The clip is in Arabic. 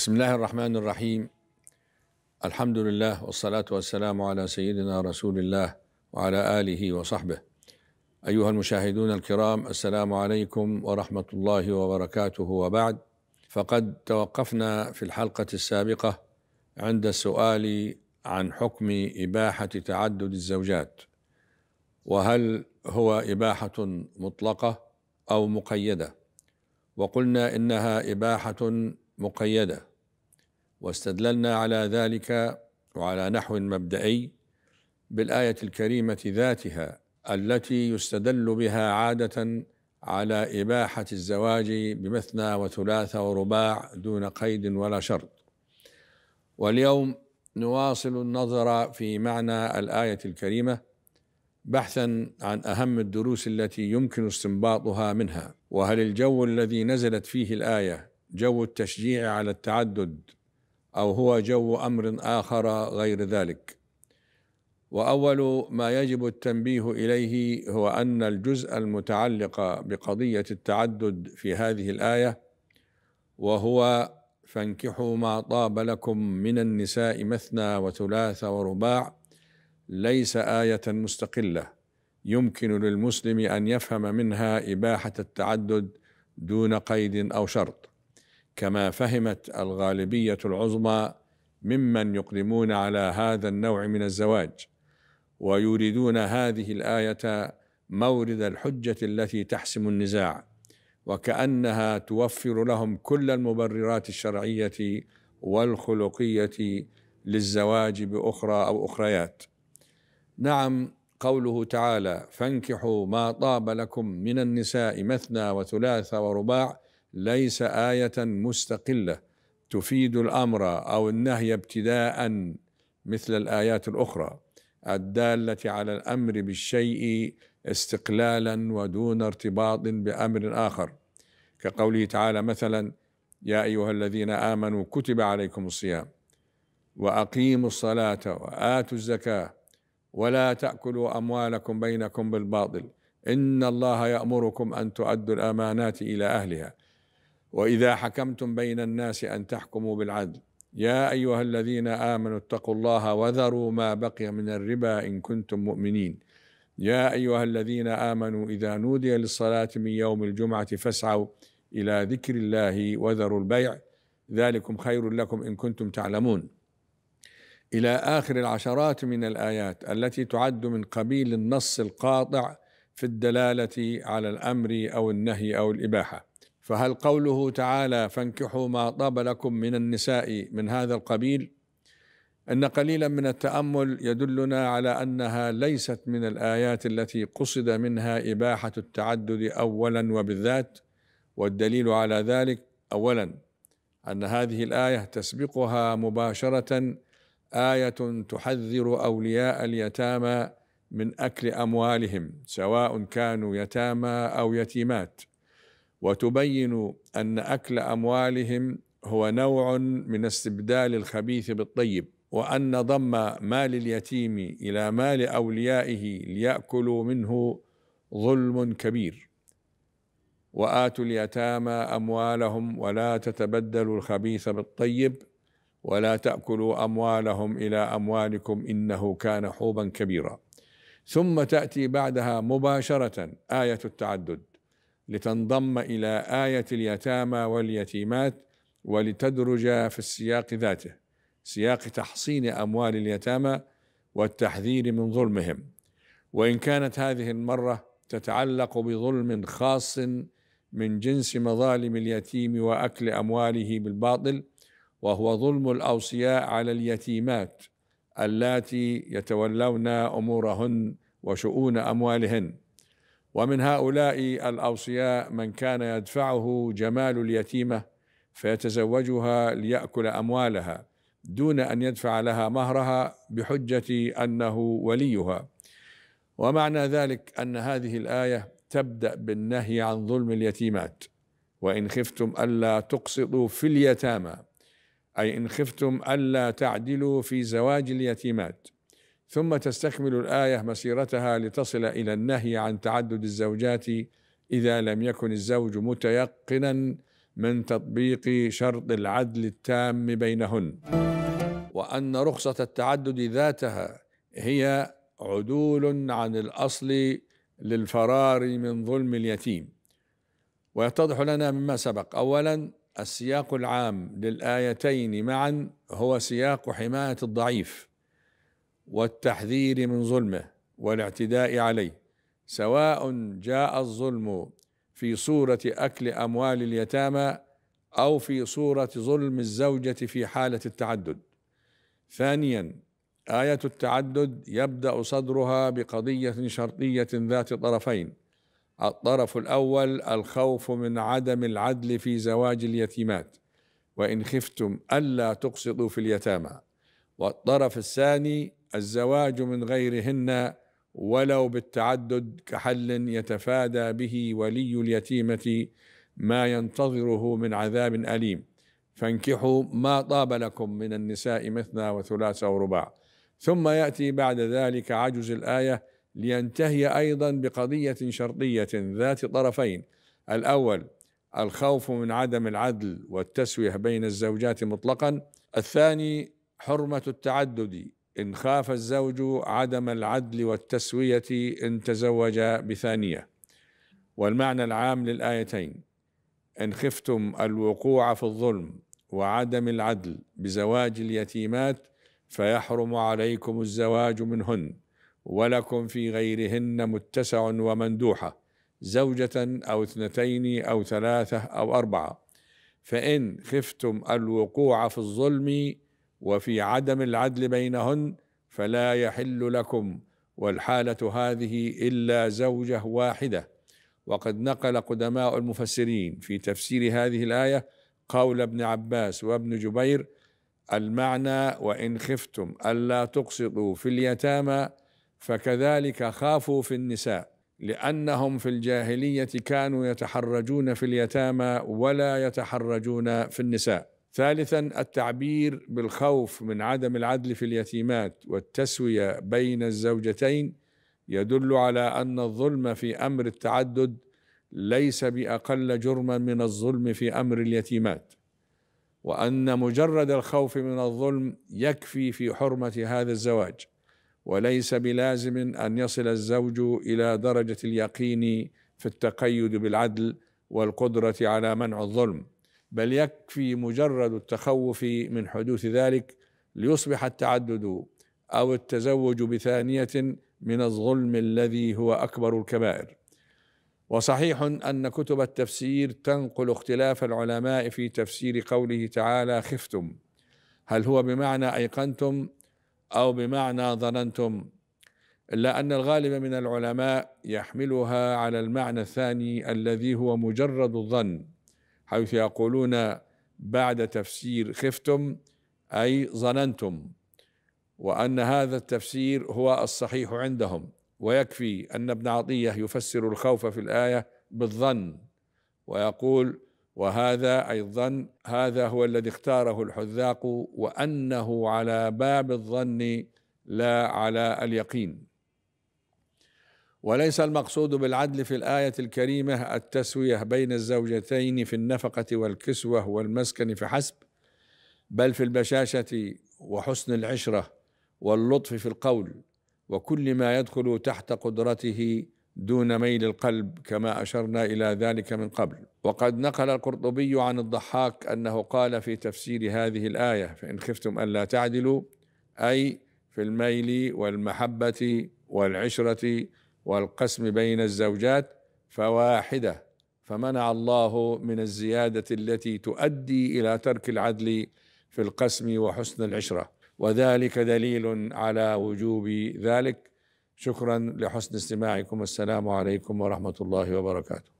بسم الله الرحمن الرحيم الحمد لله والصلاة والسلام على سيدنا رسول الله وعلى آله وصحبه أيها المشاهدون الكرام السلام عليكم ورحمة الله وبركاته وبعد فقد توقفنا في الحلقة السابقة عند السؤال عن حكم إباحة تعدد الزوجات وهل هو إباحة مطلقة أو مقيدة وقلنا إنها إباحة مقيده واستدللنا على ذلك وعلى نحو مبدئي بالايه الكريمه ذاتها التي يستدل بها عاده على اباحه الزواج بمثنى وثلاث ورباع دون قيد ولا شرط واليوم نواصل النظر في معنى الايه الكريمه بحثا عن اهم الدروس التي يمكن استنباطها منها وهل الجو الذي نزلت فيه الايه جو التشجيع على التعدد او هو جو امر اخر غير ذلك واول ما يجب التنبيه اليه هو ان الجزء المتعلق بقضيه التعدد في هذه الايه وهو فانكحوا ما طاب لكم من النساء مثنى وثلاث ورباع ليس ايه مستقله يمكن للمسلم ان يفهم منها اباحه التعدد دون قيد او شرط كما فهمت الغالبيه العظمى ممن يقدمون على هذا النوع من الزواج ويريدون هذه الايه مورد الحجه التي تحسم النزاع وكانها توفر لهم كل المبررات الشرعيه والخلقيه للزواج باخرى او اخريات نعم قوله تعالى فانكحوا ما طاب لكم من النساء مثنى وثلاث ورباع ليس آية مستقلة تفيد الأمر أو النهي ابتداء مثل الآيات الأخرى الدالة على الأمر بالشيء استقلالا ودون ارتباط بأمر آخر كقوله تعالى مثلا يا أيها الذين آمنوا كتب عليكم الصيام وأقيموا الصلاة وآتوا الزكاة ولا تأكلوا أموالكم بينكم بالباطل إن الله يأمركم أن تؤدوا الأمانات إلى أهلها واذا حكمتم بين الناس ان تحكموا بالعدل يا ايها الذين امنوا اتقوا الله وذروا ما بقي من الربا ان كنتم مؤمنين يا ايها الذين امنوا اذا نودي للصلاه من يوم الجمعه فاسعوا الى ذكر الله وذروا البيع ذلكم خير لكم ان كنتم تعلمون الى اخر العشرات من الايات التي تعد من قبيل النص القاطع في الدلاله على الامر او النهي او الاباحه فهل قوله تعالى فانكحوا ما طاب لكم من النساء من هذا القبيل ان قليلا من التامل يدلنا على انها ليست من الايات التي قصد منها اباحه التعدد اولا وبالذات والدليل على ذلك اولا ان هذه الايه تسبقها مباشره ايه تحذر اولياء اليتامى من اكل اموالهم سواء كانوا يتامى او يتيمات وتبين ان اكل اموالهم هو نوع من استبدال الخبيث بالطيب وان ضم مال اليتيم الى مال اوليائه لياكلوا منه ظلم كبير واتوا اليتامى اموالهم ولا تتبدلوا الخبيث بالطيب ولا تاكلوا اموالهم الى اموالكم انه كان حوبا كبيرا ثم تاتي بعدها مباشره ايه التعدد لتنضم إلى آية اليتامى واليتيمات ولتدرج في السياق ذاته سياق تحصين أموال اليتامى والتحذير من ظلمهم وإن كانت هذه المرة تتعلق بظلم خاص من جنس مظالم اليتيم وأكل أمواله بالباطل وهو ظلم الأوصياء على اليتيمات اللاتي يتولون أمورهن وشؤون أموالهن ومن هؤلاء الاوصياء من كان يدفعه جمال اليتيمه فيتزوجها لياكل اموالها دون ان يدفع لها مهرها بحجه انه وليها ومعنى ذلك ان هذه الايه تبدا بالنهي عن ظلم اليتيمات وان خفتم الا تقسطوا في اليتامى اي ان خفتم الا تعدلوا في زواج اليتيمات ثم تستكمل الآية مسيرتها لتصل إلى النهي عن تعدد الزوجات إذا لم يكن الزوج متيقنا من تطبيق شرط العدل التام بينهن وأن رخصة التعدد ذاتها هي عدول عن الأصل للفرار من ظلم اليتيم ويتضح لنا مما سبق أولا السياق العام للآيتين معا هو سياق حماية الضعيف والتحذير من ظلمه والاعتداء عليه سواء جاء الظلم في صورة أكل أموال اليتامى أو في صورة ظلم الزوجة في حالة التعدد. ثانيا آية التعدد يبدأ صدرها بقضية شرطية ذات طرفين. الطرف الأول الخوف من عدم العدل في زواج اليتيمات وإن خفتم ألا تقسطوا في اليتامى. والطرف الثاني الزواج من غيرهن ولو بالتعدد كحل يتفادى به ولي اليتيمه ما ينتظره من عذاب اليم فانكحوا ما طاب لكم من النساء مثنى وثلاث ورباع ثم ياتي بعد ذلك عجز الايه لينتهي ايضا بقضيه شرطيه ذات طرفين الاول الخوف من عدم العدل والتسويه بين الزوجات مطلقا الثاني حرمه التعدد إن خاف الزوج عدم العدل والتسوية إن تزوج بثانية والمعنى العام للآيتين إن خفتم الوقوع في الظلم وعدم العدل بزواج اليتيمات فيحرم عليكم الزواج منهن ولكم في غيرهن متسع ومندوحة زوجة أو اثنتين أو ثلاثة أو أربعة فإن خفتم الوقوع في الظلم وفي عدم العدل بينهن فلا يحل لكم والحاله هذه الا زوجه واحده وقد نقل قدماء المفسرين في تفسير هذه الايه قول ابن عباس وابن جبير المعنى وان خفتم الا تقسطوا في اليتامى فكذلك خافوا في النساء لانهم في الجاهليه كانوا يتحرجون في اليتامى ولا يتحرجون في النساء ثالثا التعبير بالخوف من عدم العدل في اليتيمات والتسويه بين الزوجتين يدل على ان الظلم في امر التعدد ليس باقل جرما من الظلم في امر اليتيمات وان مجرد الخوف من الظلم يكفي في حرمه هذا الزواج وليس بلازم ان يصل الزوج الى درجه اليقين في التقيد بالعدل والقدره على منع الظلم بل يكفي مجرد التخوف من حدوث ذلك ليصبح التعدد او التزوج بثانيه من الظلم الذي هو اكبر الكبائر وصحيح ان كتب التفسير تنقل اختلاف العلماء في تفسير قوله تعالى خفتم هل هو بمعنى ايقنتم او بمعنى ظننتم الا ان الغالب من العلماء يحملها على المعنى الثاني الذي هو مجرد الظن حيث يقولون بعد تفسير خفتم أي ظننتم وأن هذا التفسير هو الصحيح عندهم ويكفي أن ابن عطية يفسر الخوف في الآية بالظن ويقول وهذا أي الظن هذا هو الذي اختاره الحذاق وأنه على باب الظن لا على اليقين وليس المقصود بالعدل في الآية الكريمة التسوية بين الزوجتين في النفقة والكسوة والمسكن فحسب بل في البشاشة وحسن العشرة واللطف في القول وكل ما يدخل تحت قدرته دون ميل القلب كما أشرنا إلى ذلك من قبل وقد نقل القرطبي عن الضحاك أنه قال في تفسير هذه الآية فإن خفتم ألا تعدلوا أي في الميل والمحبة والعشرة والقسم بين الزوجات فواحده فمنع الله من الزياده التي تؤدي الى ترك العدل في القسم وحسن العشره وذلك دليل على وجوب ذلك شكرا لحسن استماعكم السلام عليكم ورحمه الله وبركاته